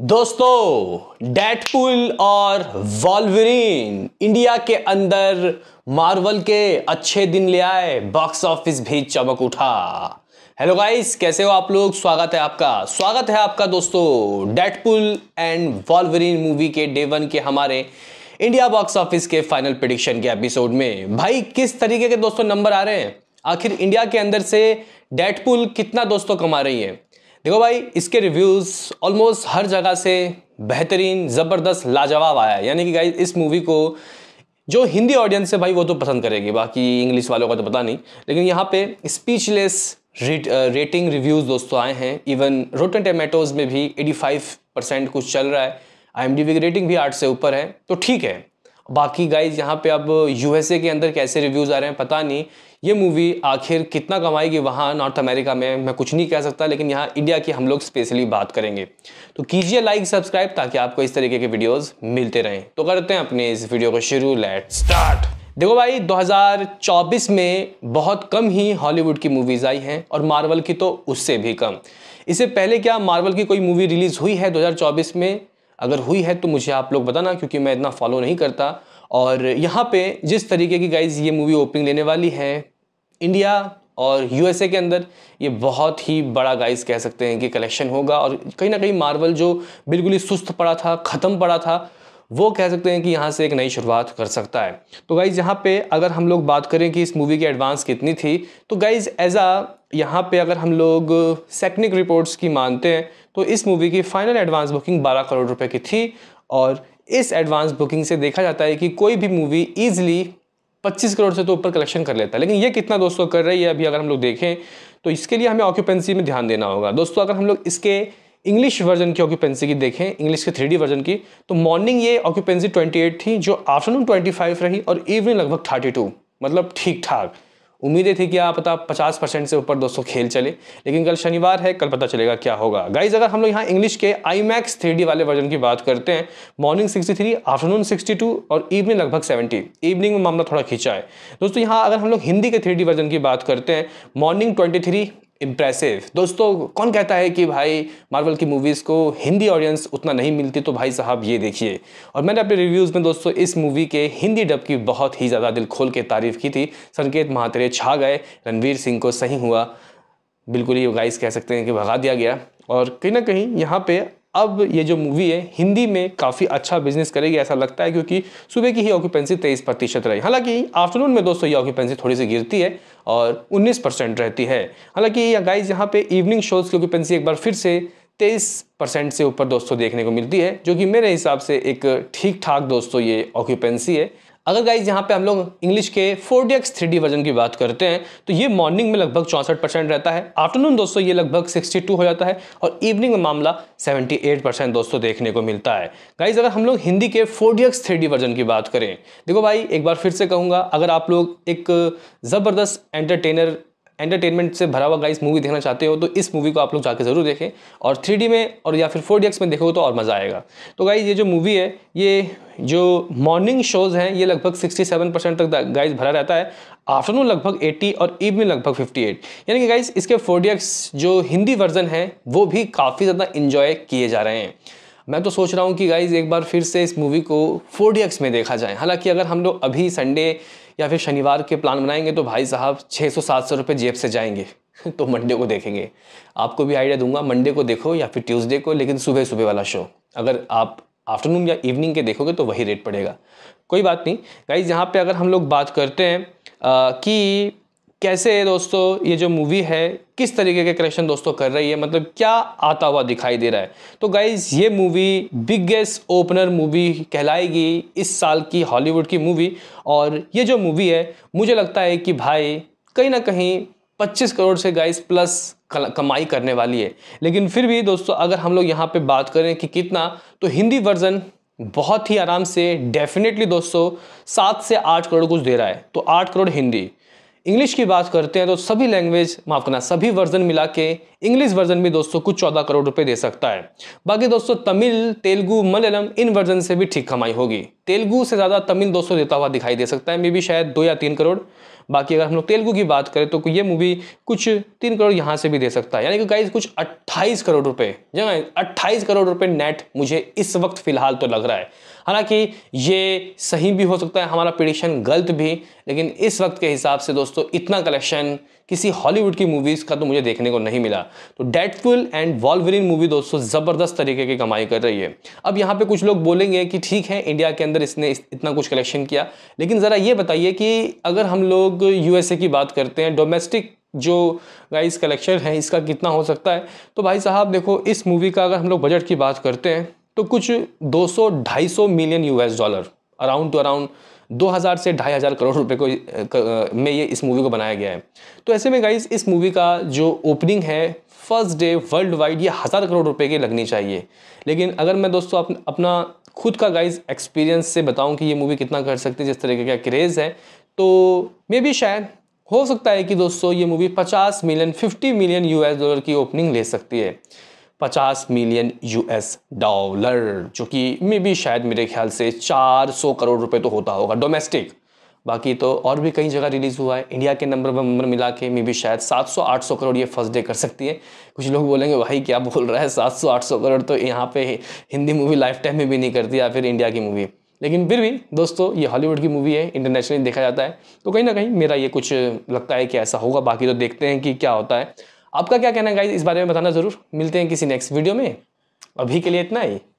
दोस्तों डेडपूल और वॉल्वरीन इंडिया के अंदर मार्वल के अच्छे दिन ले आए बॉक्स ऑफिस भी चमक उठा हेलो गाइस कैसे हो आप लोग स्वागत है आपका स्वागत है आपका दोस्तों डेडपूल एंड वॉल्वरीन मूवी के डे वन के हमारे इंडिया बॉक्स ऑफिस के फाइनल प्रिडिक्शन के एपिसोड में भाई किस तरीके के दोस्तों नंबर आ रहे हैं आखिर इंडिया के अंदर से डेडपुल कितना दोस्तों कमा रही है देखो भाई इसके रिव्यूज़ ऑलमोस्ट हर जगह से बेहतरीन ज़बरदस्त लाजवाब आया है यानी कि गाइज इस मूवी को जो हिंदी ऑडियंस है भाई वो तो पसंद करेगी बाकी इंग्लिश वालों का तो पता नहीं लेकिन यहाँ पे स्पीचलेस रेट, रेटिंग रिव्यूज़ दोस्तों आए हैं इवन रोटन टमेटोज़ में भी 85 परसेंट कुछ चल रहा है आई की रेटिंग भी आठ से ऊपर है तो ठीक है बाकी गाइज यहाँ पे अब यूएसए के अंदर कैसे रिव्यूज़ आ रहे हैं पता नहीं ये मूवी आखिर कितना कमाएगी वहाँ नॉर्थ अमेरिका में मैं कुछ नहीं कह सकता लेकिन यहाँ इंडिया की हम लोग स्पेशली बात करेंगे तो कीजिए लाइक सब्सक्राइब ताकि आपको इस तरीके के वीडियोस मिलते रहें तो करते हैं अपने इस वीडियो को शुरू लेट स्टार्ट देखो भाई 2024 में बहुत कम ही हॉलीवुड की मूवीज़ आई हैं और मार्वल की तो उससे भी कम इससे पहले क्या मार्वल की कोई मूवी रिलीज़ हुई है 2024 में अगर हुई है तो मुझे आप लोग बताना क्योंकि मैं इतना फॉलो नहीं करता और यहाँ पे जिस तरीके की गाइज ये मूवी ओपनिंग लेने वाली है इंडिया और यूएसए के अंदर ये बहुत ही बड़ा गाइस कह सकते हैं कि कलेक्शन होगा और कहीं ना कहीं मार्वल जो बिल्कुल ही सुस्त पड़ा था ख़त्म पड़ा था वो कह सकते हैं कि यहाँ से एक नई शुरुआत कर सकता है तो गाइज़ यहाँ पे अगर हम लोग बात करें कि इस मूवी की एडवांस कितनी थी तो गाइज़ एज आ यहाँ पे अगर हम लोग सेकनिक रिपोर्ट्स की मानते हैं तो इस मूवी की फाइनल एडवांस बुकिंग 12 करोड़ रुपए की थी और इस एडवांस बुकिंग से देखा जाता है कि कोई भी मूवी ईजिली 25 करोड़ से तो ऊपर कलेक्शन कर लेता है लेकिन ये कितना दोस्तों कर रही है अभी अगर हम लोग देखें तो इसके लिए हमें ऑक्यूपेंसी में ध्यान देना होगा दोस्तों अगर हम लोग इसके इंग्लिश वर्जन की ऑक्यूपेंसी की देखें इंग्लिश के थ्री वर्जन की तो मॉर्निंग ये ऑक्यूपेंसी ट्वेंटी थी जो आफ्टरनून ट्वेंटी रही और इवनिंग लगभग थर्टी मतलब ठीक ठाक उम्मीदें थी कि आप पता पचास परसेंट से ऊपर दोस्तों खेल चले लेकिन कल शनिवार है कल पता चलेगा क्या होगा गाइज अगर हम लोग यहाँ इंग्लिश के आई मैक्स वाले वर्जन की बात करते हैं morning sixty three afternoon sixty two और इवनिंग लगभग सेवेंटी इवनिंग में मामला थोड़ा खींचा है दोस्तों यहाँ अगर हम लोग हिंदी के थ्री वर्जन की बात करते हैं मॉर्निंग ट्वेंटी थ्री इम्प्रेसिव दोस्तों कौन कहता है कि भाई मार्वल की मूवीज़ को हिंदी ऑडियंस उतना नहीं मिलती तो भाई साहब ये देखिए और मैंने अपने रिव्यूज़ में दोस्तों इस मूवी के हिंदी डब की बहुत ही ज़्यादा दिल खोल के तारीफ़ की थी संकेत महातरे छा गए रणवीर सिंह को सही हुआ बिल्कुल ही गाइस कह सकते हैं कि भगा दिया गया और कहीं ना कहीं यहाँ पे अब ये जो मूवी है हिंदी में काफ़ी अच्छा बिजनेस करेगी ऐसा लगता है क्योंकि सुबह की ही ऑक्यूपेंसी तेईस प्रतिशत रही हालांकि आफ्टरनून में दोस्तों ये ऑक्यूपेंसी थोड़ी सी गिरती है और 19 परसेंट रहती है हालांकि यह गाइज यहाँ पे इवनिंग शोज़ की ऑक्यूपेंसी एक बार फिर से तेईस परसेंट से ऊपर दोस्तों देखने को मिलती है जो कि मेरे हिसाब से एक ठीक ठाक दोस्तों ये ऑक्यूपेंसी है अगर गाइज यहाँ पे हम लोग इंग्लिश के four D X three D version की बात करते हैं तो ये मॉर्निंग में लगभग चौंसठ परसेंट रहता है आफ्टरनून दोस्तों ये लगभग सिक्सटी टू हो जाता है और इवनिंग में मामला सेवेंटी एट परसेंट दोस्तों देखने को मिलता है गाइज अगर हम लोग हिंदी के फोर डी एक्स वर्जन की बात करें देखो भाई एक बार फिर से कहूँगा अगर आप लोग एक ज़बरदस्त एंटरटेनर एंटरटेनमेंट से भरा हुआ गाइस मूवी देखना चाहते हो तो इस मूवी को आप लोग जाकर ज़रूर देखें और थ्री में और या फिर फोर में देखोगे तो और मज़ा आएगा तो गाइज ये जो मूवी है ये जो मॉर्निंग शोज़ हैं ये लगभग 67 परसेंट तक गाइस भरा रहता है आफ्टरनून लगभग 80 और इवनिंग लगभग 58 यानी कि गाइस इसके फोर जो हिंदी वर्जन है वो भी काफ़ी ज़्यादा इन्जॉय किए जा रहे हैं मैं तो सोच रहा हूँ कि गाइज़ एक बार फिर से इस मूवी को फोर में देखा जाए हालाँकि अगर हम लोग अभी संडे या फिर शनिवार के प्लान बनाएंगे तो भाई साहब छः सौ सात सौ रुपये जेब से जाएंगे तो मंडे को देखेंगे आपको भी आइडिया दूंगा मंडे को देखो या फिर ट्यूसडे को लेकिन सुबह सुबह वाला शो अगर आप आफ्टरनून या इवनिंग के देखोगे तो वही रेट पड़ेगा कोई बात नहीं गाइज यहाँ पे अगर हम लोग बात करते हैं आ, कि कैसे है दोस्तों ये जो मूवी है किस तरीके के कलेक्शन दोस्तों कर रही है मतलब क्या आता हुआ दिखाई दे रहा है तो गाइज ये मूवी बिगेस्ट ओपनर मूवी कहलाएगी इस साल की हॉलीवुड की मूवी और ये जो मूवी है मुझे लगता है कि भाई कहीं ना कहीं 25 करोड़ से गाइस प्लस कमाई करने वाली है लेकिन फिर भी दोस्तों अगर हम लोग यहाँ पे बात करें कि कितना तो हिंदी वर्जन बहुत ही आराम से डेफिनेटली दोस्तों सात से आठ करोड़ कुछ दे रहा है तो आठ करोड़ हिंदी इंग्लिश की बात करते हैं तो सभी लैंग्वेज माफ करना सभी वर्जन मिला के इंग्लिश वर्जन भी दोस्तों कुछ चौदह करोड़ रुपए दे सकता है बाकी दोस्तों तमिल तेलुगु मलयालम इन वर्जन से भी ठीक कमाई होगी तेलुगु से ज़्यादा तमिल दोस्तों देता हुआ दिखाई दे सकता है मे भी शायद दो या तीन करोड़ बाकी अगर हम लोग तेलुगु की बात करें तो ये मूवी कुछ तीन करोड़ यहाँ से भी दे सकता है यानी कि गाइज कुछ अट्ठाईस करोड़ रुपये जहाँ अट्ठाईस करोड़ रुपये नेट मुझे इस वक्त फिलहाल तो लग रहा है हालांकि ये सही भी हो सकता है हमारा प्रिडिक्शन गलत भी लेकिन इस वक्त के हिसाब से दोस्तों इतना कलेक्शन किसी हॉलीवुड की मूवीज़ का तो मुझे देखने को नहीं मिला तो डेडफुल एंड वॉलवरिन मूवी दोस्तों ज़बरदस्त तरीके की कमाई कर रही है अब यहाँ पे कुछ लोग बोलेंगे कि ठीक है इंडिया के अंदर इसने इतना कुछ कलेक्शन किया लेकिन ज़रा ये बताइए कि अगर हम लोग यूएसए की बात करते हैं डोमेस्टिक जो गाइस कलेक्शन है इसका कितना हो सकता है तो भाई साहब देखो इस मूवी का अगर हम लोग बजट की बात करते हैं तो कुछ 200-250 million US dollar around to around 2000 से ढाई हज़ार करोड़ रुपए को में ये इस मूवी को बनाया गया है तो ऐसे में गाइज इस मूवी का जो ओपनिंग है फर्स्ट डे वर्ल्ड वाइड ये हज़ार करोड़ रुपए की लगनी चाहिए लेकिन अगर मैं दोस्तों अप, अपना खुद का गाइज एक्सपीरियंस से बताऊं कि ये मूवी कितना कर सकती है जिस तरीके का क्रेज़ है तो मे भी शायद हो सकता है कि दोस्तों ये movie 50 million 50 million US dollar की ओपनिंग ले सकती है पचास मिलियन यूएस डॉलर जो कि मे भी शायद मेरे ख्याल से चार सौ करोड़ रुपए तो होता होगा डोमेस्टिक बाकी तो और भी कई जगह रिलीज़ हुआ है इंडिया के नंबर पर नंबर मिला के मे भी शायद 700-800 करोड़ ये फर्स्ट डे कर सकती है कुछ लोग बोलेंगे भाई क्या बोल रहा है 700-800 करोड़ तो यहाँ पे हिंदी मूवी लाइफ टाइम में भी नहीं करती या फिर इंडिया की मूवी लेकिन फिर भी दोस्तों ये हॉलीवुड की मूवी है इंटरनेशनली देखा जाता है तो कहीं ना कहीं मेरा ये कुछ लगता है कि ऐसा होगा बाकी तो देखते हैं कि क्या होता है आपका क्या कहना है गाइज इस बारे में बताना ज़रूर मिलते हैं किसी नेक्स्ट वीडियो में अभी के लिए इतना ही